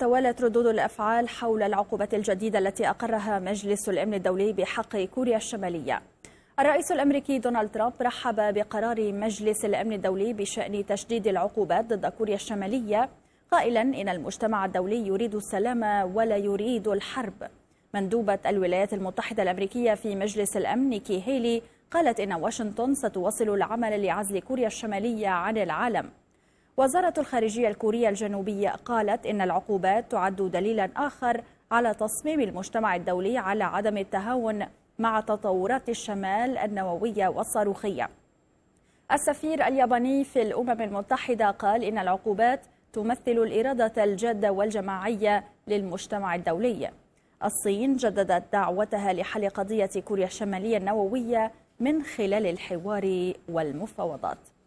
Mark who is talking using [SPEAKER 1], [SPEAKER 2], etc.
[SPEAKER 1] توالت ردود الأفعال حول العقوبة الجديدة التي أقرها مجلس الأمن الدولي بحق كوريا الشمالية الرئيس الأمريكي دونالد ترامب رحب بقرار مجلس الأمن الدولي بشأن تشديد العقوبات ضد كوريا الشمالية قائلا إن المجتمع الدولي يريد السلام ولا يريد الحرب مندوبة الولايات المتحدة الأمريكية في مجلس الأمن نيكي هيلي قالت إن واشنطن ستواصل العمل لعزل كوريا الشمالية عن العالم وزارة الخارجية الكورية الجنوبية قالت إن العقوبات تعد دليلا آخر على تصميم المجتمع الدولي على عدم التهاون مع تطورات الشمال النووية والصاروخية السفير الياباني في الأمم المتحدة قال إن العقوبات تمثل الإرادة الجادة والجماعية للمجتمع الدولي الصين جددت دعوتها لحل قضية كوريا الشمالية النووية من خلال الحوار والمفاوضات